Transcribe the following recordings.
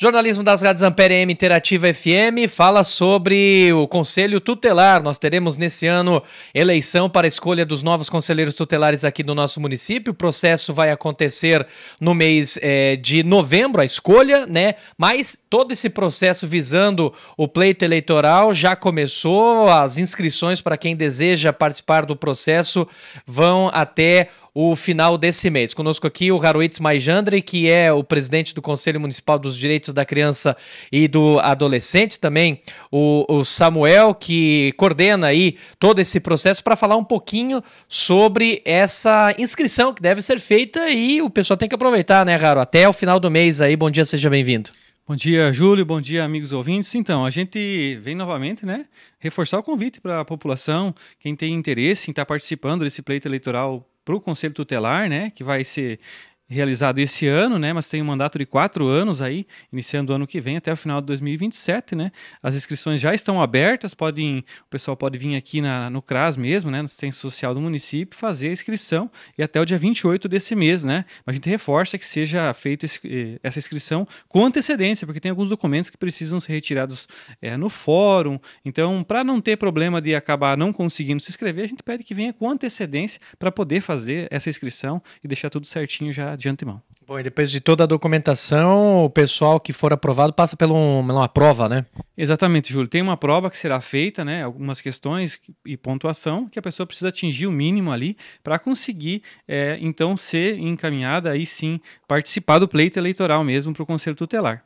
Jornalismo das Rádios Ampere M Interativa FM fala sobre o Conselho Tutelar. Nós teremos nesse ano eleição para escolha dos novos conselheiros tutelares aqui do nosso município. O processo vai acontecer no mês é, de novembro, a escolha, né? Mas todo esse processo visando o pleito eleitoral já começou. As inscrições para quem deseja participar do processo vão até o final desse mês. Conosco aqui o Haruitz Maijandre, que é o presidente do Conselho Municipal dos Direitos da Criança e do Adolescente, também o, o Samuel, que coordena aí todo esse processo para falar um pouquinho sobre essa inscrição que deve ser feita e o pessoal tem que aproveitar, né, Raro Até o final do mês aí. Bom dia, seja bem-vindo. Bom dia, Júlio. Bom dia, amigos ouvintes. Então, a gente vem novamente, né, reforçar o convite para a população, quem tem interesse em estar tá participando desse pleito eleitoral para o Conselho Tutelar, né? Que vai ser realizado esse ano, né, mas tem um mandato de quatro anos aí, iniciando o ano que vem até o final de 2027, né. As inscrições já estão abertas, podem, o pessoal pode vir aqui na, no CRAS mesmo, né, no Assistência Social do município, fazer a inscrição e até o dia 28 desse mês, né. A gente reforça que seja feita eh, essa inscrição com antecedência, porque tem alguns documentos que precisam ser retirados é, no fórum. Então, para não ter problema de acabar não conseguindo se inscrever, a gente pede que venha com antecedência para poder fazer essa inscrição e deixar tudo certinho já de antemão. Bom, e depois de toda a documentação, o pessoal que for aprovado passa por uma prova, né? Exatamente, Júlio. Tem uma prova que será feita, né? Algumas questões e pontuação que a pessoa precisa atingir o mínimo ali para conseguir, é, então, ser encaminhada e sim participar do pleito eleitoral mesmo para o Conselho Tutelar.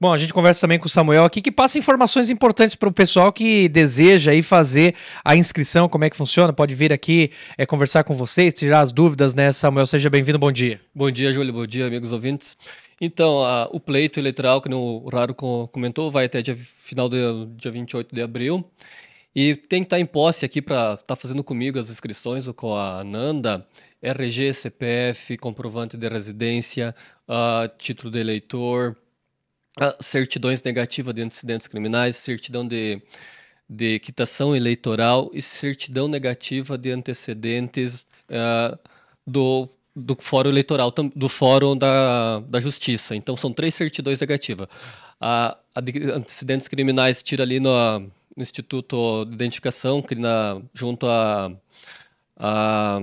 Bom, a gente conversa também com o Samuel aqui, que passa informações importantes para o pessoal que deseja aí fazer a inscrição, como é que funciona, pode vir aqui é, conversar com vocês, tirar as dúvidas, né, Samuel? Seja bem-vindo, bom dia. Bom dia, Júlio, bom dia, amigos ouvintes. Então, a, o pleito eleitoral, que o Raro comentou, vai até dia, final do dia 28 de abril. E tem que estar tá em posse aqui para estar tá fazendo comigo as inscrições ou com a Nanda. RG, CPF, comprovante de residência, uh, título de eleitor, ah, certidões negativas de antecedentes criminais, certidão de, de quitação eleitoral e certidão negativa de antecedentes ah, do do fórum eleitoral, do fórum da, da justiça. Então são três certidões negativas. A, a de antecedentes criminais tira ali no, no Instituto de Identificação, que na, junto a, a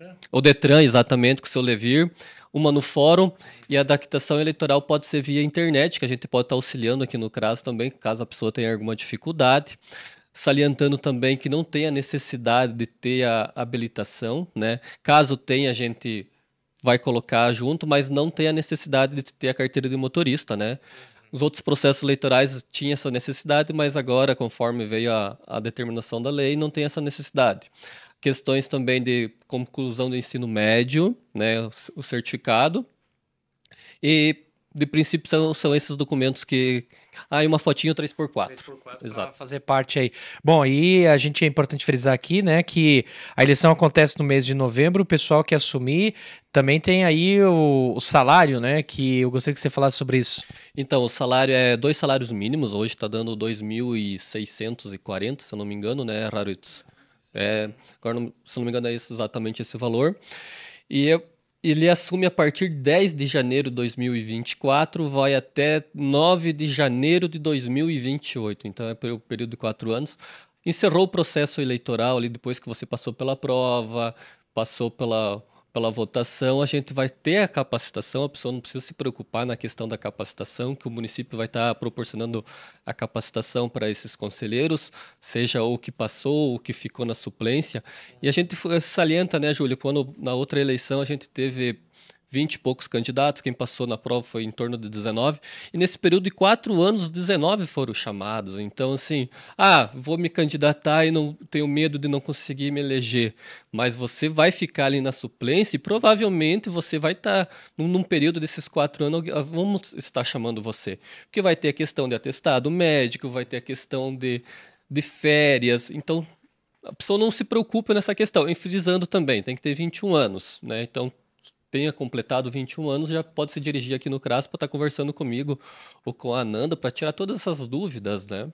é. O Detran, exatamente, com o seu Levir. Uma no fórum e a adaptação eleitoral pode ser via internet, que a gente pode estar auxiliando aqui no CRAS também, caso a pessoa tenha alguma dificuldade. Salientando também que não tem a necessidade de ter a habilitação, né? Caso tenha, a gente vai colocar junto, mas não tem a necessidade de ter a carteira de motorista, né? Os outros processos eleitorais tinham essa necessidade, mas agora, conforme veio a, a determinação da lei, não tem essa necessidade questões também de conclusão do ensino médio, né, o certificado. E de princípio são, são esses documentos que aí ah, uma fotinho 3x4. 3x4 Exato. fazer parte aí. Bom, e a gente é importante frisar aqui, né, que a eleição acontece no mês de novembro, o pessoal que assumir também tem aí o, o salário, né, que eu gostaria que você falasse sobre isso. Então, o salário é dois salários mínimos, hoje está dando 2.640, se eu não me engano, né, Rarutz? É, agora, se não me engano, é exatamente esse valor. E ele assume a partir de 10 de janeiro de 2024, vai até 9 de janeiro de 2028. Então, é pelo período de quatro anos. Encerrou o processo eleitoral ali depois que você passou pela prova, passou pela pela votação, a gente vai ter a capacitação, a pessoa não precisa se preocupar na questão da capacitação, que o município vai estar proporcionando a capacitação para esses conselheiros, seja o que passou, o que ficou na suplência. E a gente salienta, né, Júlio, quando na outra eleição a gente teve 20 e poucos candidatos, quem passou na prova foi em torno de 19, e nesse período de quatro anos, 19 foram chamados. Então, assim, ah, vou me candidatar e não tenho medo de não conseguir me eleger, mas você vai ficar ali na suplência e provavelmente você vai estar, tá, num, período desses quatro anos, ah, vamos estar chamando você, porque vai ter a questão de atestado médico, vai ter a questão de, de férias, então... A pessoa não se preocupa nessa questão, e também, tem que ter 21 anos, né? Então tenha completado 21 anos já pode se dirigir aqui no CRAS para estar tá conversando comigo ou com a Ananda para tirar todas essas dúvidas, né?